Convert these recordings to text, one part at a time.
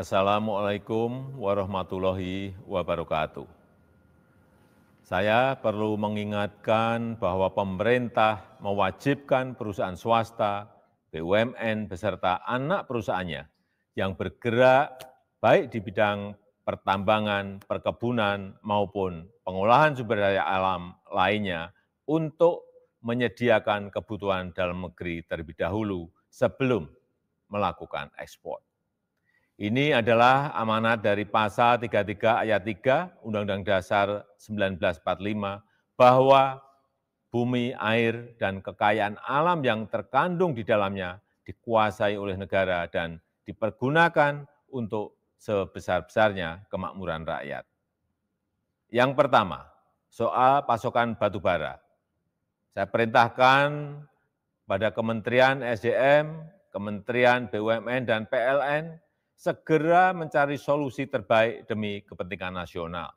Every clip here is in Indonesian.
Assalamualaikum warahmatullahi wabarakatuh. Saya perlu mengingatkan bahwa pemerintah mewajibkan perusahaan swasta, BUMN beserta anak perusahaannya yang bergerak baik di bidang pertambangan, perkebunan maupun pengolahan sumber daya alam lainnya untuk menyediakan kebutuhan dalam negeri terlebih dahulu sebelum melakukan ekspor. Ini adalah amanat dari pasal 33 ayat 3 Undang-Undang Dasar 1945 bahwa bumi, air, dan kekayaan alam yang terkandung di dalamnya dikuasai oleh negara dan dipergunakan untuk sebesar-besarnya kemakmuran rakyat. Yang pertama, soal pasokan batu bara. Saya perintahkan pada Kementerian SDM, Kementerian BUMN, dan PLN segera mencari solusi terbaik demi kepentingan nasional.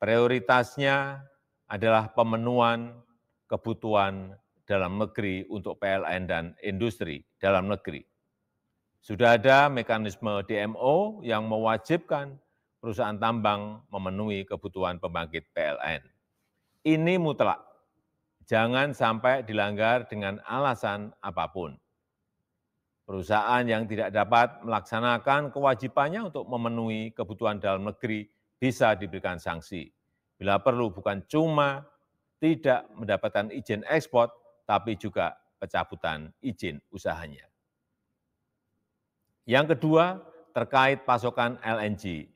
Prioritasnya adalah pemenuhan kebutuhan dalam negeri untuk PLN dan industri dalam negeri. Sudah ada mekanisme DMO yang mewajibkan perusahaan tambang memenuhi kebutuhan pembangkit PLN. Ini mutlak, jangan sampai dilanggar dengan alasan apapun. Perusahaan yang tidak dapat melaksanakan kewajibannya untuk memenuhi kebutuhan dalam negeri bisa diberikan sanksi. Bila perlu, bukan cuma tidak mendapatkan izin ekspor, tapi juga pencabutan izin usahanya. Yang kedua, terkait pasokan LNG.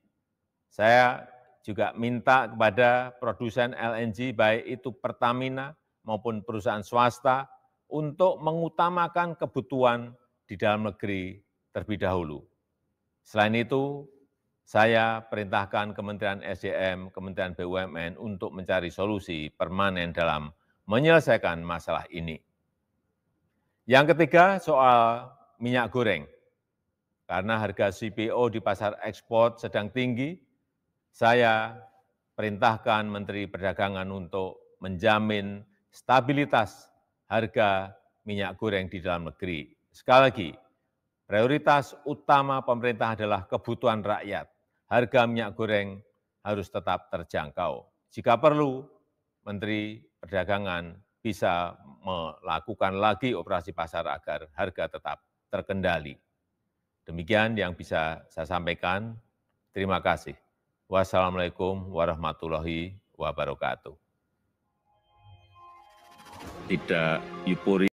Saya juga minta kepada produsen LNG, baik itu Pertamina maupun perusahaan swasta, untuk mengutamakan kebutuhan di dalam negeri terlebih dahulu. Selain itu, saya perintahkan Kementerian SDM, Kementerian BUMN untuk mencari solusi permanen dalam menyelesaikan masalah ini. Yang ketiga, soal minyak goreng. Karena harga CPO di pasar ekspor sedang tinggi, saya perintahkan Menteri Perdagangan untuk menjamin stabilitas harga minyak goreng di dalam negeri Sekali lagi, prioritas utama pemerintah adalah kebutuhan rakyat. Harga minyak goreng harus tetap terjangkau. Jika perlu, Menteri Perdagangan bisa melakukan lagi operasi pasar agar harga tetap terkendali. Demikian yang bisa saya sampaikan. Terima kasih. Wassalamualaikum warahmatullahi wabarakatuh. Tidak euforia.